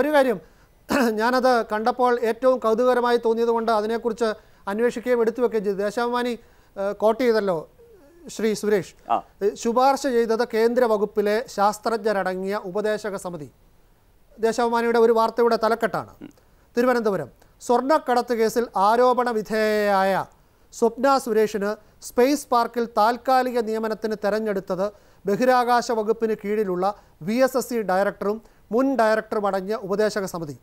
ഒരു കാര്യം ഞാനത് കണ്ടപ്പോൾ ഏറ്റവും കൗതുകകരമായി തോന്നിയതുകൊണ്ട് അതിനെക്കുറിച്ച് അന്വേഷിക്കുകയും എടുത്തു വെക്കുകയും ചെയ്തു ദേശാഭിമാനി കോട്ട് ചെയ്തല്ലോ ശ്രീ സുരേഷ് ശുപാർശ ചെയ്തത് കേന്ദ്ര വകുപ്പിലെ ശാസ്ത്രജ്ഞരടങ്ങിയ ഉപദേശക സമിതി ദേശാഭിമാനിയുടെ ഒരു വാർത്തയുടെ തലക്കെട്ടാണ് തിരുവനന്തപുരം സ്വർണ്ണക്കടത്ത് കേസിൽ ആരോപണ വിധേയയായ സ്വപ്ന സുരേഷിന് സ്പേസ് പാർക്കിൽ താൽക്കാലിക നിയമനത്തിന് തെരഞ്ഞെടുത്തത് ബഹിരാകാശ വകുപ്പിന് കീഴിലുള്ള വി ഡയറക്ടറും മുൻ ഡയറക്ടറുമടങ്ങിയ ഉപദേശക സമിതി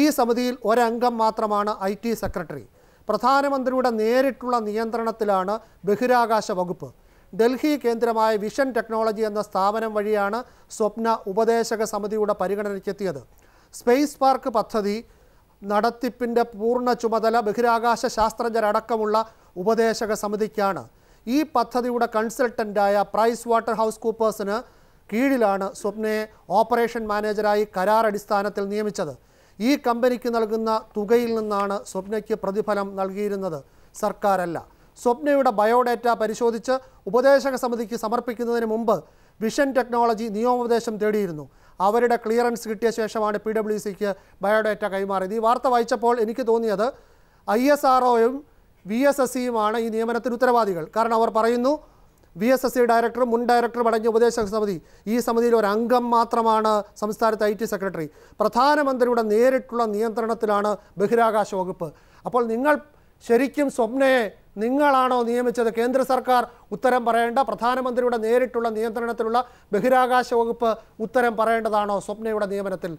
ഈ സമിതിയിൽ ഒരംഗം മാത്രമാണ് ഐ ടി സെക്രട്ടറി പ്രധാനമന്ത്രിയുടെ നേരിട്ടുള്ള നിയന്ത്രണത്തിലാണ് ബഹിരാകാശ വകുപ്പ് ഡൽഹി കേന്ദ്രമായ വിഷൻ ടെക്നോളജി എന്ന സ്ഥാപനം വഴിയാണ് സ്വപ്ന ഉപദേശക സമിതിയുടെ പരിഗണനയ്ക്കെത്തിയത് സ്പേസ് പാർക്ക് പദ്ധതി നടത്തിപ്പിൻ്റെ പൂർണ്ണ ചുമതല ബഹിരാകാശ ശാസ്ത്രജ്ഞരടക്കമുള്ള ഉപദേശക സമിതിക്കാണ് ഈ പദ്ധതിയുടെ കൺസൾട്ടൻ്റായ പ്രൈസ് വാട്ടർ ഹൗസ് കൂപ്പേഴ്സിന് കീഴിലാണ് സ്വപ്നയെ ഓപ്പറേഷൻ മാനേജറായി കരാർ അടിസ്ഥാനത്തിൽ നിയമിച്ചത് ഈ കമ്പനിക്ക് നൽകുന്ന തുകയിൽ നിന്നാണ് സ്വപ്നയ്ക്ക് പ്രതിഫലം നൽകിയിരുന്നത് സർക്കാരല്ല സ്വപ്നയുടെ ബയോഡേറ്റ പരിശോധിച്ച് ഉപദേശക സമിതിക്ക് സമർപ്പിക്കുന്നതിന് മുമ്പ് വിഷൻ ടെക്നോളജി നിയമോപദേശം തേടിയിരുന്നു അവരുടെ ക്ലിയറൻസ് കിട്ടിയ ശേഷമാണ് പി ഡബ്ല്യു സിക്ക് ബയോഡേറ്റ കൈമാറിയത് ഈ വാർത്ത വായിച്ചപ്പോൾ എനിക്ക് തോന്നിയത് ഐ എസ് ആർ ഒയും വി എസ് എസ് സിയുമാണ് ഈ നിയമനത്തിന് ഉത്തരവാദികൾ കാരണം അവർ പറയുന്നു വി എസ് എസ് സി ഡയറക്ടറും മുൻ ഡയറക്ടറും അടങ്ങിയ ഉപദേശക സമിതി ഈ സമിതിയിൽ ഒരു അംഗം മാത്രമാണ് സംസ്ഥാനത്തെ ഐ ടി സെക്രട്ടറി പ്രധാനമന്ത്രിയുടെ നേരിട്ടുള്ള നിയന്ത്രണത്തിലാണ് ബഹിരാകാശ വകുപ്പ് അപ്പോൾ നിങ്ങൾ ശരിക്കും സ്വപ്നയെ നിങ്ങളാണോ നിയമിച്ചത് കേന്ദ്ര സർക്കാർ ഉത്തരം പറയേണ്ട പ്രധാനമന്ത്രിയുടെ നേരിട്ടുള്ള നിയന്ത്രണത്തിലുള്ള ബഹിരാകാശ വകുപ്പ് ഉത്തരം പറയേണ്ടതാണോ സ്വപ്നയുടെ നിയമനത്തിൽ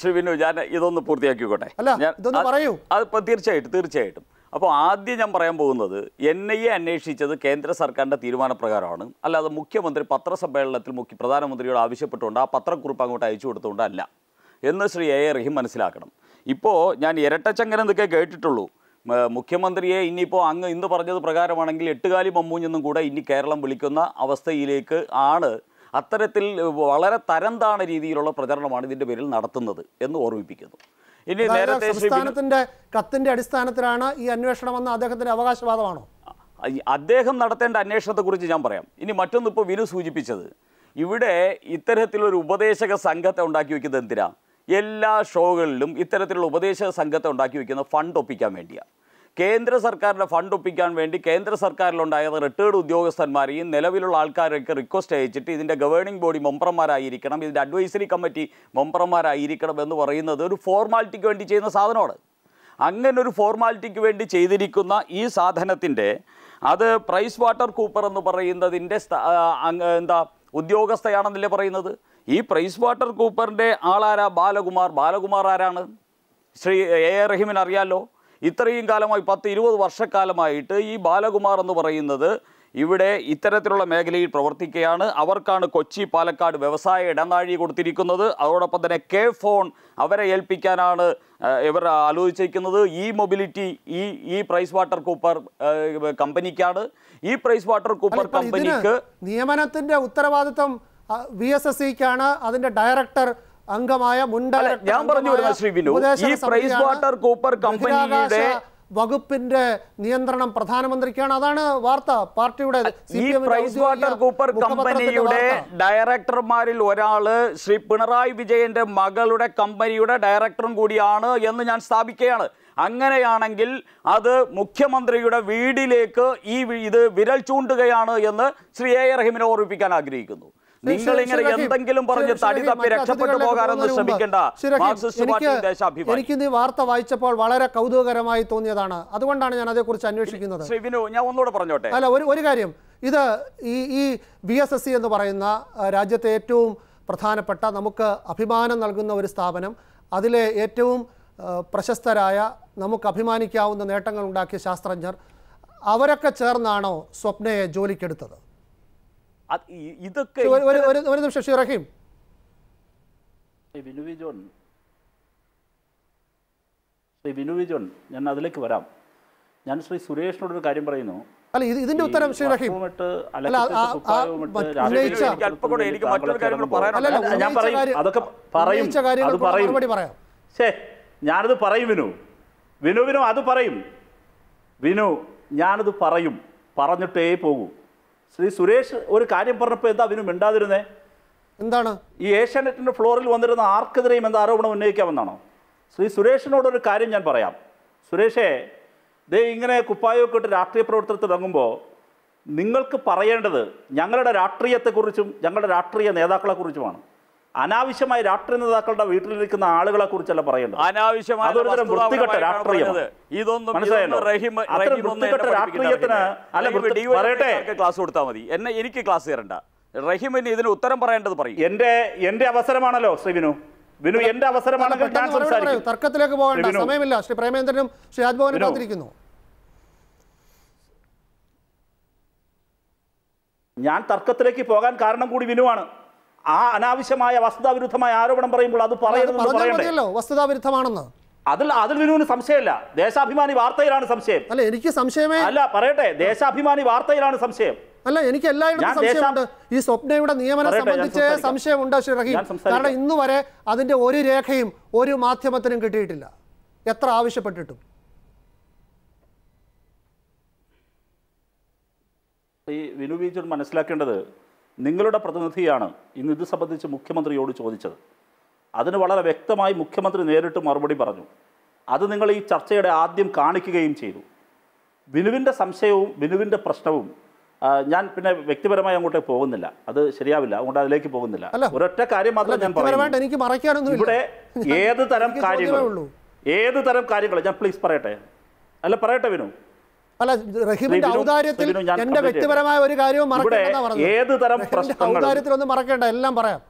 ശ്രീ വിനു ഞാൻ ഇതൊന്ന് പൂർത്തിയാക്കിക്കോട്ടെ അല്ല ഇതൊന്ന് പറയൂ അത് തീർച്ചയായിട്ടും തീർച്ചയായിട്ടും അപ്പോൾ ആദ്യം ഞാൻ പറയാൻ പോകുന്നത് എൻ ഐ എ അന്വേഷിച്ചത് കേന്ദ്ര സർക്കാരിൻ്റെ തീരുമാനപ്രകാരമാണ് അല്ലാതെ മുഖ്യമന്ത്രി പത്രസമ്മേളനത്തിൽ മുഖ്യ പ്രധാനമന്ത്രിയോട് ആവശ്യപ്പെട്ടുകൊണ്ട് ആ പത്രക്കുറിപ്പ് അങ്ങോട്ട് അയച്ചു കൊടുത്തുകൊണ്ടല്ല എന്ന് ശ്രീ എ എ റഹീം മനസ്സിലാക്കണം ഇപ്പോൾ ഞാൻ ഇരട്ടച്ചങ്ങനെ എന്തൊക്കെ കേട്ടിട്ടുള്ളൂ മുഖ്യമന്ത്രിയെ ഇനിയിപ്പോൾ അങ്ങ് ഇന്ന് പറഞ്ഞത് പ്രകാരമാണെങ്കിൽ എട്ടുകാലി മമ്മൂഞ്ഞെന്നും കൂടെ ഇനി കേരളം വിളിക്കുന്ന അവസ്ഥയിലേക്ക് ആണ് അത്തരത്തിൽ വളരെ തരം താണ രീതിയിലുള്ള പ്രചരണമാണ് ഇതിൻ്റെ പേരിൽ നടത്തുന്നത് എന്ന് ഓർമ്മിപ്പിക്കുന്നു ഇനി നേരത്തെ സംസ്ഥാനത്തിന്റെ കത്തിന്റെ അടിസ്ഥാനത്തിലാണ് ഈ അന്വേഷണമെന്ന് അദ്ദേഹത്തിന്റെ അവകാശവാദമാണോ അദ്ദേഹം നടത്തേണ്ട കുറിച്ച് ഞാൻ പറയാം ഇനി മറ്റൊന്ന് ഇപ്പോൾ വിനു സൂചിപ്പിച്ചത് ഇവിടെ ഇത്തരത്തിലൊരു ഉപദേശക സംഘത്തെ ഉണ്ടാക്കി വെക്കുന്നത് എന്തിനാ എല്ലാ ഷോകളിലും ഇത്തരത്തിലുള്ള ഉപദേശക സംഘത്തെ ഉണ്ടാക്കി വെക്കുന്ന ഫണ്ട് ഒപ്പിക്കാൻ വേണ്ടിയാണ് കേന്ദ്ര സർക്കാരിൻ്റെ ഫണ്ട് ഒപ്പിക്കാൻ വേണ്ടി കേന്ദ്ര സർക്കാരിലുണ്ടായ റിട്ടയർഡ് ഉദ്യോഗസ്ഥന്മാരെയും നിലവിലുള്ള ആൾക്കാരൊക്കെ റിക്വസ്റ്റ് അയച്ചിട്ട് ഇതിൻ്റെ ഗവേണിംഗ് ബോഡി മെമ്പർമാരായിരിക്കണം ഇതിൻ്റെ അഡ്വൈസറി കമ്മിറ്റി മെമ്പർമാരായിരിക്കണം എന്ന് പറയുന്നത് ഒരു ഫോർമാലിറ്റിക്ക് വേണ്ടി ചെയ്യുന്ന സാധനമാണ് അങ്ങനെ ഒരു ഫോർമാലിറ്റിക്ക് വേണ്ടി ചെയ്തിരിക്കുന്ന ഈ സാധനത്തിൻ്റെ അത് പ്രൈസ് വാട്ടർ കൂപ്പർ എന്ന് പറയുന്നതിൻ്റെ എന്താ ഉദ്യോഗസ്ഥയാണെന്നല്ലേ പറയുന്നത് ഈ പ്രൈസ് വാട്ടർ കൂപ്പറിൻ്റെ ആളാരാ ബാലകുമാർ ബാലകുമാർ ആരാണ് ശ്രീ എ റഹീമിന് അറിയാമല്ലോ ഇത്രയും കാലമായി പത്ത് ഇരുപത് വർഷക്കാലമായിട്ട് ഈ ബാലകുമാർ എന്ന് പറയുന്നത് ഇവിടെ ഇത്തരത്തിലുള്ള മേഖലയിൽ പ്രവർത്തിക്കുകയാണ് അവർക്കാണ് കൊച്ചി പാലക്കാട് വ്യവസായ ഇടനാഴി കൊടുത്തിരിക്കുന്നത് അതോടൊപ്പം തന്നെ കെ ഫോൺ അവരെ ഏൽപ്പിക്കാനാണ് ഇവർ ആലോചിച്ചിരിക്കുന്നത് ഈ മൊബിലിറ്റി ഈ ഈ പ്രൈസ് വാട്ടർ കൂപ്പർ കമ്പനിക്കാണ് ഈ പ്രൈസ് വാട്ടർ കൂപ്പർ കമ്പനിക്ക് നിയമനത്തിന്റെ ഉത്തരവാദിത്വം വി എസ് എസ് സിക്കാണ് അതിന്റെ ഡയറക്ടർ അംഗമായ മുണ്ടല ഞാൻ പറഞ്ഞു വരുന്നത് ശ്രീ വിനു ഈ പ്രൈസ് വാട്ടർ കൂപ്പർ കമ്പനിയുടെ വകുപ്പിന്റെ നിയന്ത്രണം പ്രധാനമന്ത്രിക്കാണ് അതാണ് വാർത്ത പാർട്ടിയുടെ ഈ പ്രൈസ് വാട്ടർ കൂപ്പർ കമ്പനിയുടെ ഡയറക്ടർമാരിൽ ഒരാള് ശ്രീ പിണറായി വിജയന്റെ മകളുടെ കമ്പനിയുടെ ഡയറക്ടറും കൂടിയാണ് എന്ന് ഞാൻ സ്ഥാപിക്കുകയാണ് അങ്ങനെയാണെങ്കിൽ അത് മുഖ്യമന്ത്രിയുടെ വീടിലേക്ക് ഈ ഇത് വിരൽ ചൂണ്ടുകയാണ് എന്ന് ശ്രീ എ റഹിമിനെ ഓർമ്മിപ്പിക്കാൻ ആഗ്രഹിക്കുന്നു നിങ്ങൾ ഇങ്ങനെ എന്തെങ്കിലും പറഞ്ഞ് തടി തപ്പി രക്ഷപ്പെട്ടു പോകാനൊന്നും ശ്രമിക്കേണ്ട എനിക്ക് ഈ വാർത്ത വായിച്ചപ്പോൾ വളരെ കൗതുകകരമായി തോന്നിയതാണ് അതുകൊണ്ടാണ് ഞാൻ അതേക്കുറിച്ച് അന്വേഷിക്കുന്നത് ഞാൻ ഒന്നുകൂടെ പറഞ്ഞോട്ടെ അല്ല ഒരു ഒരു കാര്യം ഇത് ഈ ഈ ബി എസ് എസ് സി എന്ന് പറയുന്ന രാജ്യത്തെ ഏറ്റവും പ്രധാനപ്പെട്ട നമുക്ക് അഭിമാനം നൽകുന്ന ഒരു സ്ഥാപനം അതിലെ ഏറ്റവും പ്രശസ്തരായ നമുക്ക് അഭിമാനിക്കാവുന്ന നേട്ടങ്ങൾ ഉണ്ടാക്കിയ ശാസ്ത്രജ്ഞർ അവരൊക്കെ ചേർന്നാണോ സ്വപ്നയെ ജോലിക്കെടുത്തത് ഇതൊക്കെ ഒരു നിമിഷം ശ്രീ ഞാൻ അതിലേക്ക് വരാം ഞാൻ ശ്രീ ഒരു കാര്യം പറയുന്നു അല്ല ഇതിന്റെ ഉത്തരം ശ്രീ റഹീം ഞാൻ പറയും അതൊക്കെ പറയും അത് പറയും ശേ പറയും വിനു അത് പറയും വിനു ഞാനത് പറയും പറഞ്ഞിട്ടേ പോകൂ ശ്രീ സുരേഷ് ഒരു കാര്യം പറഞ്ഞപ്പോൾ എന്താ അതിനും മിണ്ടാതിരുന്നേ എന്താണ് ഈ ഏഷ്യാനെറ്റിന്റെ ഫ്ലോറിൽ വന്നിരുന്ന ആർക്കെതിരെയും എന്താ ആരോപണം ഉന്നയിക്കാമെന്നാണോ ശ്രീ സുരേഷിനോടൊരു കാര്യം ഞാൻ പറയാം സുരേഷേ ദേ ഇങ്ങനെ കുപ്പായൊക്കെ ഇട്ട് രാഷ്ട്രീയ പ്രവർത്തനത്തിൽ ഇറങ്ങുമ്പോൾ നിങ്ങൾക്ക് പറയേണ്ടത് ഞങ്ങളുടെ രാഷ്ട്രീയത്തെക്കുറിച്ചും ഞങ്ങളുടെ രാഷ്ട്രീയ നേതാക്കളെക്കുറിച്ചുമാണ് അനാവശ്യമായി രാഷ്ട്രീയ നേതാക്കളുടെ വീട്ടിലിരിക്കുന്ന ആളുകളെ കുറിച്ചല്ല പറയേണ്ടത് ക്ലാസ് കൊടുത്താൽ മതി എന്നെ എനിക്ക് ക്ലാസ് തരണ്ട റഹീമിന് ഇതിന് ഉത്തരം പറയേണ്ടത് പറയും എന്റെ എന്റെ അവസരമാണല്ലോ ശ്രീവിനു വിനു എന്റെ അവസരമാണെങ്കിൽ ഞാൻ സംസാരിക്കും തർക്കത്തിലേക്ക് പോകേണ്ട സമയമില്ല ശ്രീ പ്രേമേന്ദ്രനും ശ്രീ രാജ്ഭവനും കാത്തിരിക്കുന്നു ഞാൻ തർക്കത്തിലേക്ക് പോകാൻ കാരണം കൂടി വിനുവാണ് ആ അനാവശ്യമായ വസ്തുതാവിരുദ്ധമായ ആരോപണം പറയുമ്പോൾ അത് പറയുന്നത് പറയണ്ടല്ലോ അതിൽ അതിൽ വിനുവിന് സംശയമല്ല ദേശാഭിമാനി വാർത്തയിലാണ് സംശയം അല്ല എനിക്ക് സംശയമേ അല്ല പറയട്ടെ ദേശാഭിമാനി വാർത്തയിലാണ് സംശയം അല്ല എനിക്ക് എല്ലായിടത്തും സംശയമുണ്ട് ഈ സ്വപ്നയുടെ നിയമനം സംബന്ധിച്ച് സംശയമുണ്ട് ശ്രീ റഹീം കാരണം ഇന്ന് വരെ അതിന്റെ ഒരു രേഖയും ഒരു മാധ്യമത്തിനും കിട്ടിയിട്ടില്ല എത്ര ആവശ്യപ്പെട്ടിട്ടും ഈ വിനു ബീച്ചോട് മനസ്സിലാക്കേണ്ടത് നിങ്ങളുടെ പ്രതിനിധിയാണ് ഇന്ന് ഇത് സംബന്ധിച്ച് മുഖ്യമന്ത്രിയോട് ചോദിച്ചത് അതിന് വളരെ വ്യക്തമായി മുഖ്യമന്ത്രി നേരിട്ട് മറുപടി പറഞ്ഞു അത് നിങ്ങൾ ഈ ചർച്ചയുടെ ആദ്യം കാണിക്കുകയും ചെയ്തു ബിനുവിൻ്റെ സംശയവും ബിനുവിൻ്റെ പ്രശ്നവും ഞാൻ പിന്നെ വ്യക്തിപരമായി അങ്ങോട്ട് പോകുന്നില്ല അത് ശരിയാവില്ല അതുകൊണ്ട് അതിലേക്ക് പോകുന്നില്ല ഒരൊറ്റ കാര്യം മാത്രം ഞാൻ പറയുന്നു ഇവിടെ ഏത് തരം കാര്യങ്ങൾ ഏത് തരം കാര്യങ്ങൾ ഞാൻ പ്ലീസ് പറയട്ടെ അല്ല പറയട്ടെ വിനു അല്ല റഹീമിന്റെ ഔദാര്യത്തിൽ എന്റെ വ്യക്തിപരമായ ഒരു കാര്യവും മറക്കേണ്ടെന്നാണ് ഏത് ഔദാര്യത്തിൽ ഒന്നും മറക്കേണ്ട എല്ലാം പറയാം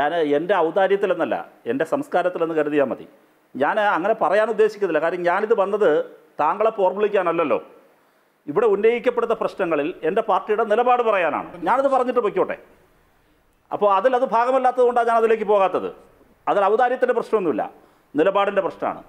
ഞാൻ എൻ്റെ ഔദാര്യത്തിലെന്നല്ല എൻ്റെ സംസ്കാരത്തിലെന്ന് കരുതിയാൽ മതി ഞാൻ അങ്ങനെ പറയാൻ ഉദ്ദേശിക്കുന്നില്ല കാര്യം ഞാനിത് വന്നത് താങ്കളെ ഓർമ്മിക്കാനല്ലല്ലോ ഇവിടെ ഉന്നയിക്കപ്പെടുന്ന പ്രശ്നങ്ങളിൽ എൻ്റെ പാർട്ടിയുടെ നിലപാട് പറയാനാണ് ഞാനത് പറഞ്ഞിട്ട് പൊയ്ക്കോട്ടെ അപ്പോൾ അതിലത് ഭാഗമല്ലാത്തത് കൊണ്ടാണ് ഞാൻ അതിലേക്ക് പോകാത്തത് അതിൽ ഔദാര്യത്തിൻ്റെ പ്രശ്നമൊന്നുമില്ല നിലപാടിൻ്റെ പ്രശ്നമാണ്